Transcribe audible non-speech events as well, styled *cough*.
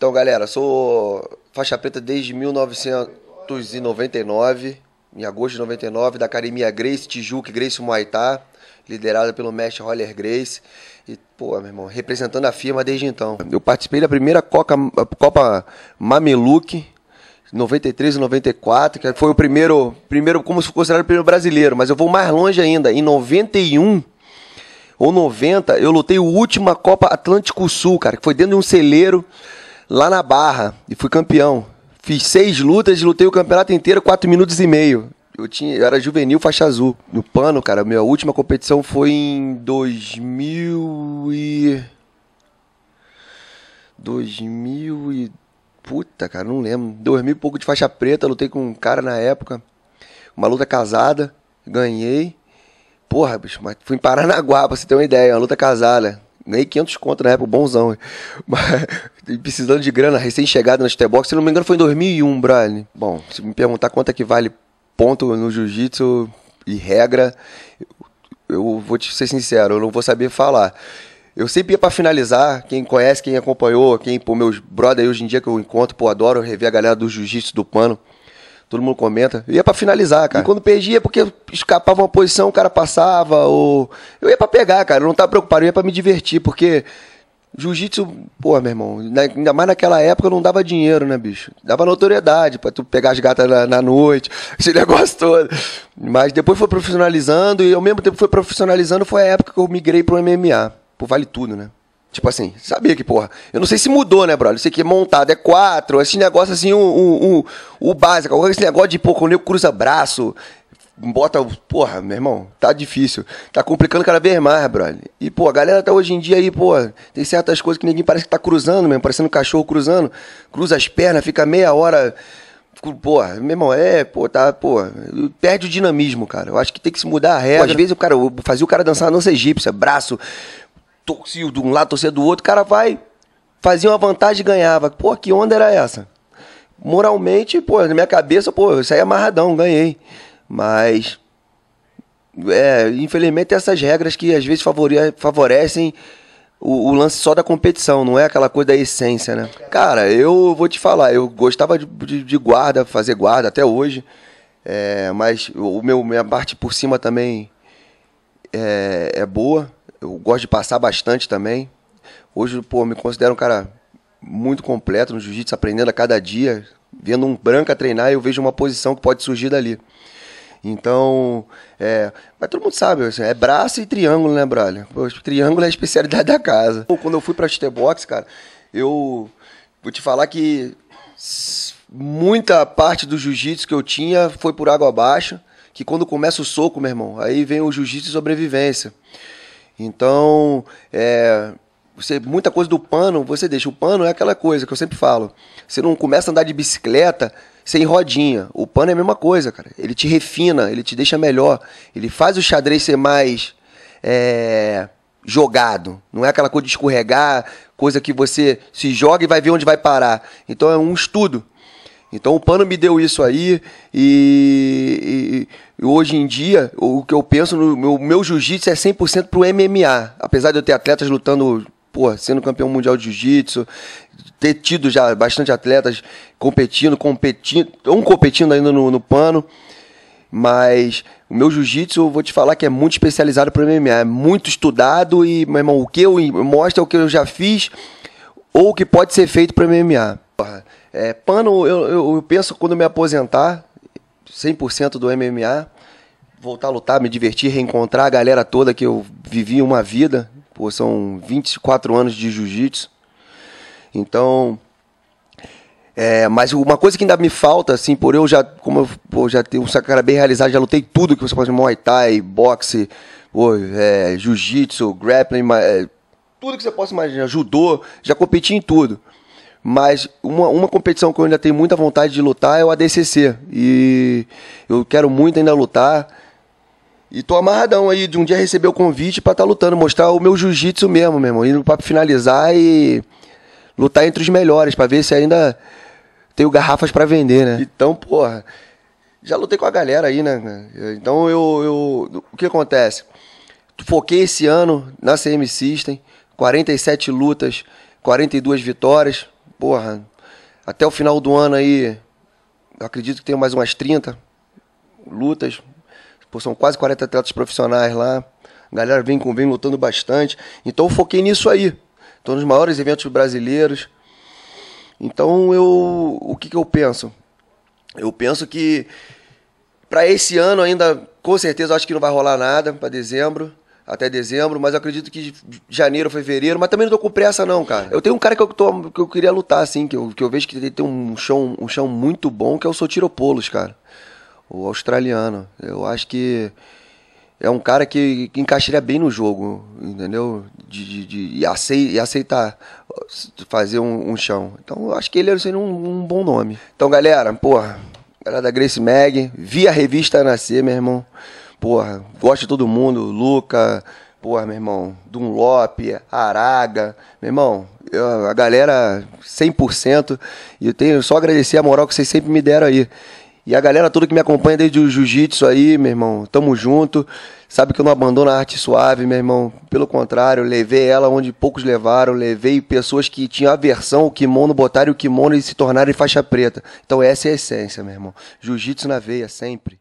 Então, galera, sou faixa preta desde 1999, em agosto de 99, da Academia Grace Tijuca Grace Muay Thai, liderada pelo mestre Roller Grace. E, pô, meu irmão, representando a firma desde então. Eu participei da primeira Coca, Copa Mameluque, 93 e 94, que foi o primeiro, primeiro como se considerado o primeiro brasileiro, mas eu vou mais longe ainda, em 91 ou 90, eu lutei a última Copa Atlântico Sul, cara, que foi dentro de um celeiro lá na Barra e fui campeão. Fiz seis lutas, lutei o campeonato inteiro, quatro minutos e meio. Eu, tinha, eu era juvenil faixa azul. No pano, cara, minha última competição foi em 2000 e 2000 e puta, cara, não lembro. 2000 e pouco de faixa preta, lutei com um cara na época. Uma luta casada, ganhei. Porra, bicho, mas fui em Paranaguá, pra você ter uma ideia, uma luta casada. Ganhei 500 conto na época, bonzão. Mas, precisando de grana, recém chegada na Box, se não me engano foi em 2001, Brian. Bom, se me perguntar quanto é que vale ponto no jiu-jitsu e regra, eu vou te ser sincero, eu não vou saber falar. Eu sempre ia para finalizar, quem conhece, quem acompanhou, quem, pô, meus brother hoje em dia que eu encontro, pô, adoro rever a galera do jiu-jitsu do pano todo mundo comenta. Eu ia para finalizar, cara. E quando perdia é porque escapava uma posição, o cara passava, ou. Eu ia para pegar, cara. Eu não tava preocupado, eu ia para me divertir, porque. Jiu-jitsu, pô, meu irmão, ainda mais naquela época não dava dinheiro, né, bicho? Dava notoriedade pra tu pegar as gatas na, na noite, *laughs* esse negócio todo. Mas depois foi profissionalizando e ao mesmo tempo foi profissionalizando, foi a época que eu migrei pro MMA. Pô, vale tudo, né? Tipo assim, sabia que porra. Eu não sei se mudou, né, brother? Eu sei que é montado, é quatro, esse negócio assim, o, o, o, o básico. Esse negócio de, pô, quando eu cruza braço, bota. Porra, meu irmão, tá difícil. Tá complicando cada vez mais, brother. E, pô, a galera tá hoje em dia aí, pô, tem certas coisas que ninguém parece que tá cruzando mesmo, parecendo um cachorro cruzando. Cruza as pernas, fica meia hora. Porra, meu irmão, é, pô, tá, pô, perde o dinamismo, cara. Eu acho que tem que se mudar a regra. Pô, às vezes o cara, fazia o cara dançar dança egípcia, braço, torcia de um lado, torcia do outro, o cara vai, fazia uma vantagem e ganhava. Pô, que onda era essa? Moralmente, pô, na minha cabeça, pô, eu saí amarradão, ganhei. Mas, é, infelizmente, essas regras que às vezes favorecem o, o, lance só da competição, não é aquela coisa da essência, né? Cara, eu vou te falar, eu gostava de, de, de guarda, fazer guarda até hoje, é, mas o meu, minha parte por cima também é, é boa eu gosto de passar bastante também. Hoje, pô, me considero um cara muito completo no jiu-jitsu, aprendendo a cada dia. Vendo um a treinar, eu vejo uma posição que pode surgir dali. Então, é, mas todo mundo sabe, assim, é braço e triângulo, né, Bralha? triângulo é a especialidade *laughs* da casa. Pô, quando eu fui pra Box, cara, eu vou te falar que muita parte do jiu-jitsu que eu tinha foi por água abaixo, que quando começa o soco, meu irmão, aí vem o jiu-jitsu sobrevivência. Então, é, você, muita coisa do pano você deixa. O pano é aquela coisa que eu sempre falo. Você não começa a andar de bicicleta sem rodinha. O pano é a mesma coisa, cara. Ele te refina, ele te deixa melhor. Ele faz o xadrez ser mais é, jogado. Não é aquela coisa de escorregar, coisa que você se joga e vai ver onde vai parar. Então é um estudo. Então o Pano me deu isso aí e, e, e hoje em dia o que eu penso no meu, meu jiu-jitsu é 100% pro MMA. Apesar de eu ter atletas lutando, pô, sendo campeão mundial de jiu-jitsu, ter tido já bastante atletas competindo, competindo, um competindo ainda no, no Pano, mas o meu jiu-jitsu, eu vou te falar que é muito especializado pro MMA, é muito estudado e, meu irmão, o que eu mostra é o que eu já fiz ou o que pode ser feito pro MMA. Porra é, pano, eu, eu penso quando me aposentar, 100% do MMA, voltar a lutar, me divertir, reencontrar a galera toda que eu vivi uma vida. Pô, são 24 anos de jiu-jitsu. Então, é, mas uma coisa que ainda me falta, assim, por eu já, como eu pô, já tenho um cara bem realizado, já lutei tudo que você pode, Muay Thai, boxe, é, jiu-jitsu, grappling, é, tudo que você possa imaginar, judô, já competi em tudo. Mas uma, uma competição que eu ainda tenho muita vontade de lutar é o ADCC. E eu quero muito ainda lutar. E tô amarradão aí de um dia receber o convite para estar tá lutando, mostrar o meu jiu-jitsu mesmo, meu irmão. Indo para finalizar e lutar entre os melhores, para ver se ainda tenho garrafas para vender, né? Então, porra, já lutei com a galera aí, né? Então eu. eu o que acontece? Foquei esse ano na CM System, 47 lutas, 42 vitórias porra, até o final do ano aí, acredito que tem mais umas 30 lutas. Pô, são quase 40 atletas profissionais lá. A galera vem, com vem lutando bastante. Então eu foquei nisso aí. Estou nos maiores eventos brasileiros. Então eu. O que, que eu penso? Eu penso que para esse ano ainda, com certeza, acho que não vai rolar nada para dezembro até dezembro, mas eu acredito que janeiro, fevereiro, mas também não tô com pressa não, cara. Eu tenho um cara que eu, tô, que eu queria lutar, assim, que eu, que eu vejo que tem um chão, um chão muito bom, que é o Sotiropolos, cara. O australiano. Eu acho que é um cara que, que encaixaria bem no jogo, entendeu? De, de, de e, acei, e aceitar fazer um, um, chão. Então, eu acho que ele é, seria assim, um, um bom nome. Então, galera, porra, galera da Grace Mag, vi a revista nascer, meu irmão porra, gosto de todo mundo, Luca, porra, meu irmão, Dunlop, Araga, meu irmão, eu, a galera 100%, e eu tenho só agradecer a moral que vocês sempre me deram aí. E a galera toda que me acompanha desde o jiu-jitsu aí, meu irmão, tamo junto. Sabe que eu não abandono a arte suave, meu irmão. Pelo contrário, levei ela onde poucos levaram. Levei pessoas que tinham aversão ao kimono, botaram o kimono e se tornaram faixa preta. Então essa é a essência, meu irmão. Jiu-jitsu na veia, sempre.